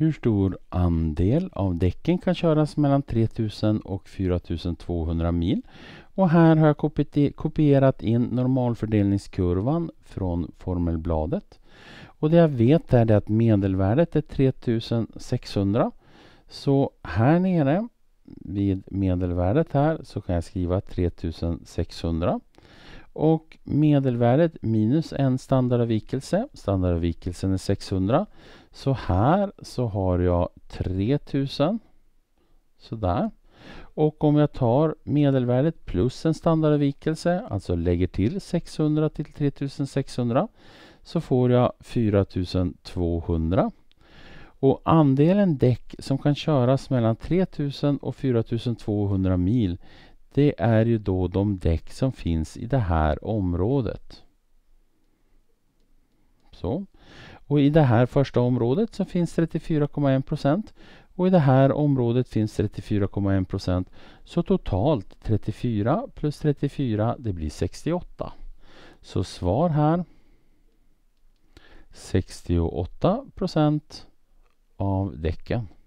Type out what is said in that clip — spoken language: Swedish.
Hur stor andel av däcken kan köras mellan 3000 och 4200 mil? Och här har jag kopierat in normalfördelningskurvan från formelbladet. Och det jag vet är att medelvärdet är 3600. Så här nere vid medelvärdet här så kan jag skriva 3600. Och medelvärdet minus en standardavvikelse. Standardavvikelsen är 600. Så här så har jag 3000. Sådär. Och om jag tar medelvärdet plus en standardavvikelse, alltså lägger till 600 till 3600, så får jag 4200. Och andelen däck som kan köras mellan 3000 och 4200 mil det är ju då de däck som finns i det här området. Så. Och i det här första området så finns 34,1 procent och i det här området finns 34,1 procent. Så totalt 34 plus 34 det blir 68. Så svar här 68 procent av däcken.